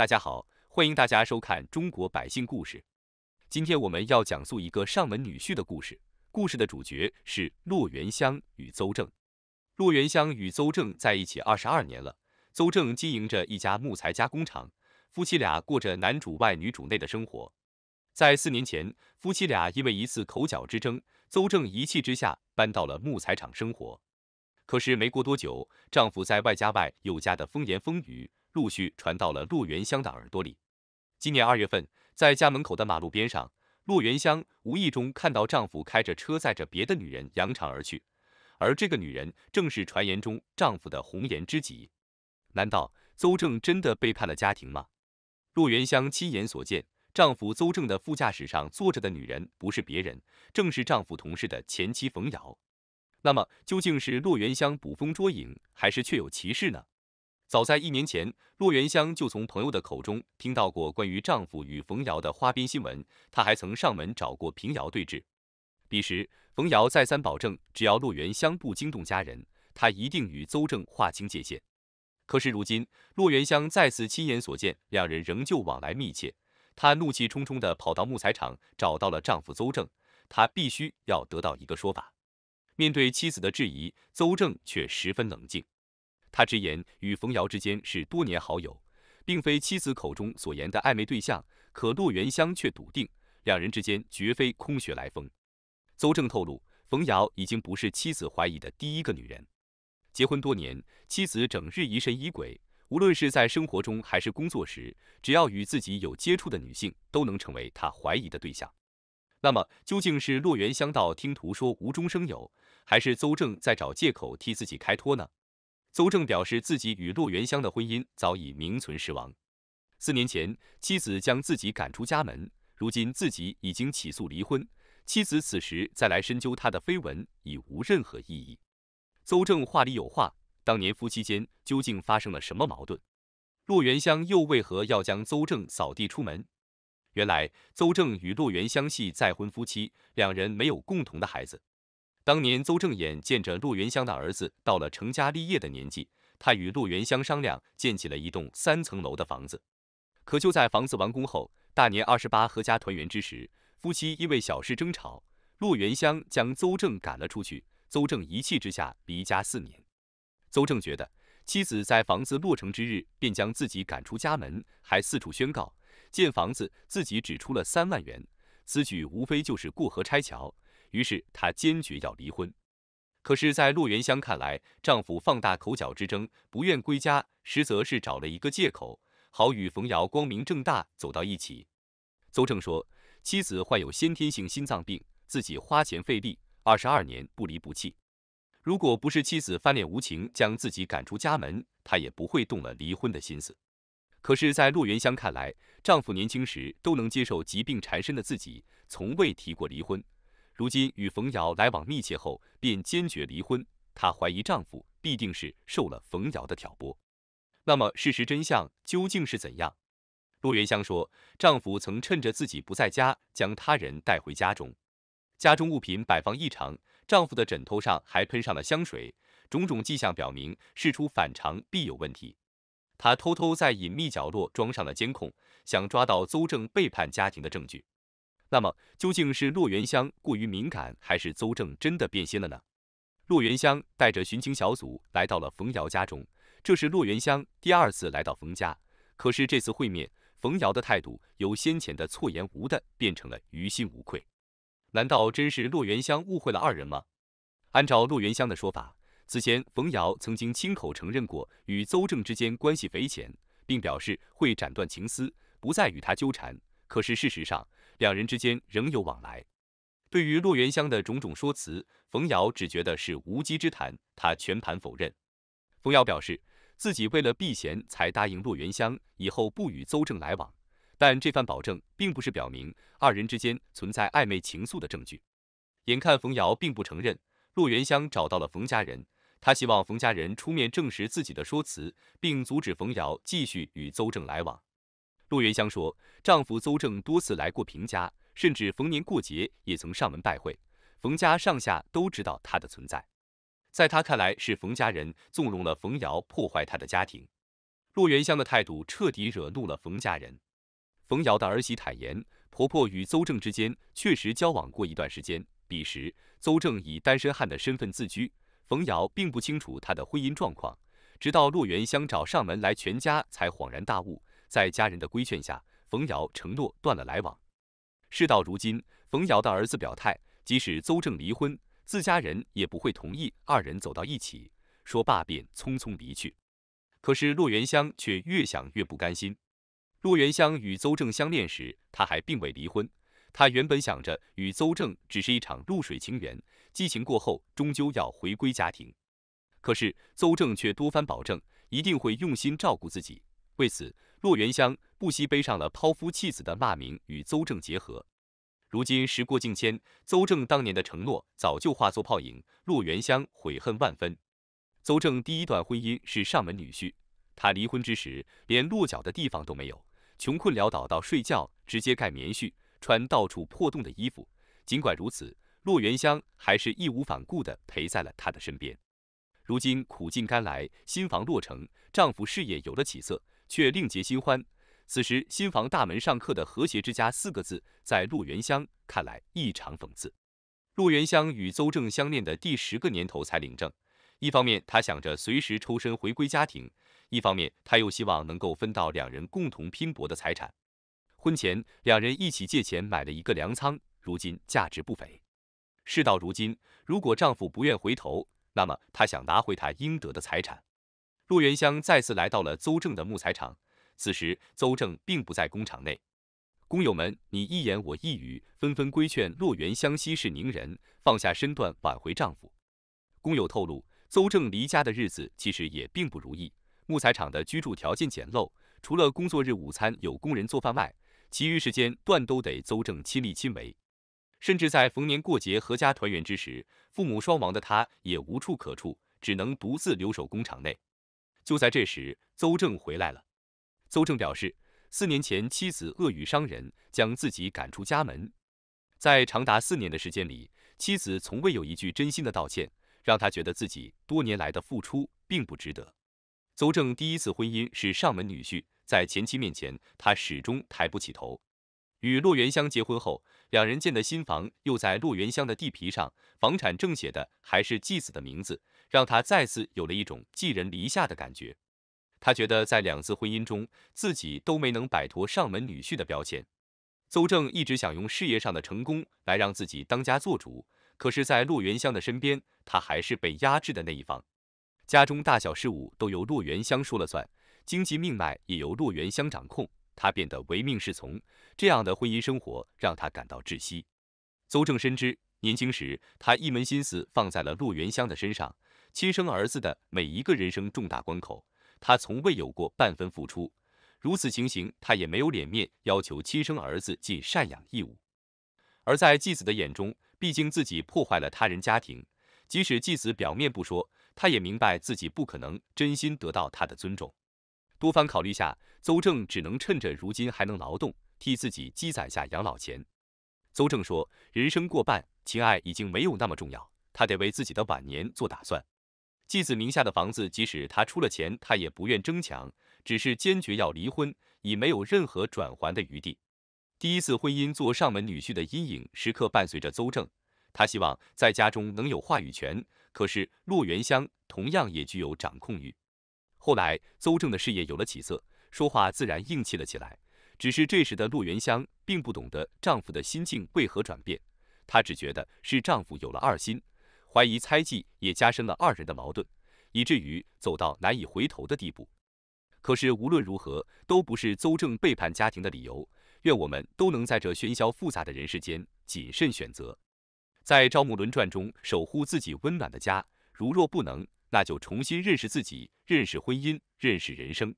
大家好，欢迎大家收看《中国百姓故事》。今天我们要讲述一个上门女婿的故事。故事的主角是骆元香与邹正。骆元香与邹正在一起二十二年了。邹正经营着一家木材加工厂，夫妻俩过着男主外女主内的生活。在四年前，夫妻俩因为一次口角之争，邹正一气之下搬到了木材厂生活。可是没过多久，丈夫在外家外有家的风言风语。陆续传到了骆元香的耳朵里。今年二月份，在家门口的马路边上，骆元香无意中看到丈夫开着车载着别的女人扬长而去，而这个女人正是传言中丈夫的红颜知己。难道邹正真的背叛了家庭吗？骆元香亲眼所见，丈夫邹正的副驾驶上坐着的女人不是别人，正是丈夫同事的前妻冯瑶。那么，究竟是骆元香捕风捉影，还是确有其事呢？早在一年前，骆元香就从朋友的口中听到过关于丈夫与冯瑶的花边新闻，她还曾上门找过平瑶对质。彼时，冯瑶再三保证，只要骆元香不惊动家人，她一定与邹正划清界限。可是如今，骆元香再次亲眼所见，两人仍旧往来密切。她怒气冲冲地跑到木材厂，找到了丈夫邹正，她必须要得到一个说法。面对妻子的质疑，邹正却十分冷静。他直言与冯瑶之间是多年好友，并非妻子口中所言的暧昧对象。可骆元香却笃定两人之间绝非空穴来风。邹正透露，冯瑶已经不是妻子怀疑的第一个女人。结婚多年，妻子整日疑神疑鬼，无论是在生活中还是工作时，只要与自己有接触的女性都能成为他怀疑的对象。那么，究竟是骆元香道听途说无中生有，还是邹正在找借口替自己开脱呢？邹正表示，自己与骆元香的婚姻早已名存实亡。四年前，妻子将自己赶出家门，如今自己已经起诉离婚，妻子此时再来深究他的绯闻已无任何意义。邹正话里有话，当年夫妻间究竟发生了什么矛盾？骆元香又为何要将邹正扫地出门？原来，邹正与骆元香系再婚夫妻，两人没有共同的孩子。当年邹正眼见着骆元香的儿子到了成家立业的年纪，他与骆元香商量，建起了一栋三层楼的房子。可就在房子完工后，大年二十八合家团圆之时，夫妻因为小事争吵，骆元香将邹正赶了出去。邹正一气之下离家四年。邹正觉得妻子在房子落成之日便将自己赶出家门，还四处宣告建房子自己只出了三万元，此举无非就是过河拆桥。于是她坚决要离婚，可是，在洛元香看来，丈夫放大口角之争，不愿归家，实则是找了一个借口，好与冯瑶光明正大走到一起。邹正说，妻子患有先天性心脏病，自己花钱费力二十二年不离不弃，如果不是妻子翻脸无情，将自己赶出家门，他也不会动了离婚的心思。可是，在洛元香看来，丈夫年轻时都能接受疾病缠身的自己，从未提过离婚。如今与冯瑶来往密切后，便坚决离婚。她怀疑丈夫必定是受了冯瑶的挑拨。那么事实真相究竟是怎样？骆元香说，丈夫曾趁着自己不在家，将他人带回家中，家中物品摆放异常，丈夫的枕头上还喷上了香水，种种迹象表明事出反常必有问题。她偷偷在隐秘角落装上了监控，想抓到邹正背叛家庭的证据。那么究竟是洛元香过于敏感，还是邹正真的变心了呢？洛元香带着寻情小组来到了冯瑶家中，这是洛元香第二次来到冯家，可是这次会面，冯瑶的态度由先前的错言无的变成了于心无愧。难道真是洛元香误会了二人吗？按照洛元香的说法，此前冯瑶曾经亲口承认过与邹正之间关系匪浅，并表示会斩断情丝，不再与他纠缠。可是事实上。两人之间仍有往来。对于洛元香的种种说辞，冯瑶只觉得是无稽之谈，他全盘否认。冯瑶表示自己为了避嫌才答应洛元香以后不与邹正来往，但这番保证并不是表明二人之间存在暧昧情愫的证据。眼看冯瑶并不承认，洛元香找到了冯家人，他希望冯家人出面证实自己的说辞，并阻止冯瑶继续与邹正来往。陆元香说，丈夫邹正多次来过平家，甚至逢年过节也曾上门拜会。冯家上下都知道他的存在。在她看来，是冯家人纵容了冯瑶破坏她的家庭。陆元香的态度彻底惹怒了冯家人。冯瑶的儿媳坦言，婆婆与邹正之间确实交往过一段时间。彼时，邹正以单身汉的身份自居，冯瑶并不清楚他的婚姻状况。直到陆元香找上门来，全家才恍然大悟。在家人的规劝下，冯瑶承诺断了来往。事到如今，冯瑶的儿子表态，即使邹正离婚，自家人也不会同意二人走到一起。说罢便匆匆离去。可是骆元香却越想越不甘心。骆元香与邹正相恋时，他还并未离婚。他原本想着与邹正只是一场露水情缘，激情过后终究要回归家庭。可是邹正却多番保证，一定会用心照顾自己。为此。骆元香不惜背上了抛夫弃子的骂名，与邹正结合。如今时过境迁，邹正当年的承诺早就化作泡影，骆元香悔恨万分。邹正第一段婚姻是上门女婿，他离婚之时连落脚的地方都没有，穷困潦倒到睡觉直接盖棉絮，穿到处破洞的衣服。尽管如此，骆元香还是义无反顾地陪在了他的身边。如今苦尽甘来，新房落成，丈夫事业有了起色。却另结新欢。此时新房大门上刻的“和谐之家”四个字，在陆元香看来异常讽刺。陆元香与邹正相恋的第十个年头才领证，一方面她想着随时抽身回归家庭，一方面她又希望能够分到两人共同拼搏的财产。婚前两人一起借钱买了一个粮仓，如今价值不菲。事到如今，如果丈夫不愿回头，那么她想拿回她应得的财产。洛元香再次来到了邹正的木材厂，此时邹正并不在工厂内。工友们，你一言我一语，纷纷规劝洛元香息事宁人，放下身段挽回丈夫。工友透露，邹正离家的日子其实也并不如意，木材厂的居住条件简陋，除了工作日午餐有工人做饭外，其余时间段都得邹正亲力亲为。甚至在逢年过节合家团圆之时，父母双亡的他也无处可处，只能独自留守工厂内。就在这时，邹正回来了。邹正表示，四年前妻子恶语伤人，将自己赶出家门。在长达四年的时间里，妻子从未有一句真心的道歉，让他觉得自己多年来的付出并不值得。邹正第一次婚姻是上门女婿，在前妻面前，他始终抬不起头。与洛元香结婚后，两人建的新房又在洛元香的地皮上，房产证写的还是继子的名字。让他再次有了一种寄人篱下的感觉。他觉得在两次婚姻中，自己都没能摆脱上门女婿的标签。邹正一直想用事业上的成功来让自己当家做主，可是，在骆元香的身边，他还是被压制的那一方。家中大小事务都由骆元香说了算，经济命脉也由骆元香掌控，他变得唯命是从。这样的婚姻生活让他感到窒息。邹正深知，年轻时他一门心思放在了骆元香的身上。亲生儿子的每一个人生重大关口，他从未有过半分付出。如此情形，他也没有脸面要求亲生儿子尽赡养义务。而在继子的眼中，毕竟自己破坏了他人家庭，即使继子表面不说，他也明白自己不可能真心得到他的尊重。多番考虑下，邹正只能趁着如今还能劳动，替自己积攒下养老钱。邹正说：“人生过半，情爱已经没有那么重要，他得为自己的晚年做打算。”继子名下的房子，即使他出了钱，他也不愿争抢，只是坚决要离婚，已没有任何转还的余地。第一次婚姻做上门女婿的阴影时刻伴随着邹正，他希望在家中能有话语权，可是洛元香同样也具有掌控欲。后来邹正的事业有了起色，说话自然硬气了起来，只是这时的洛元香并不懂得丈夫的心境为何转变，她只觉得是丈夫有了二心。怀疑、猜忌也加深了二人的矛盾，以至于走到难以回头的地步。可是无论如何，都不是邹正背叛家庭的理由。愿我们都能在这喧嚣复杂的人世间谨慎选择，在朝暮轮转中守护自己温暖的家。如若不能，那就重新认识自己，认识婚姻，认识人生。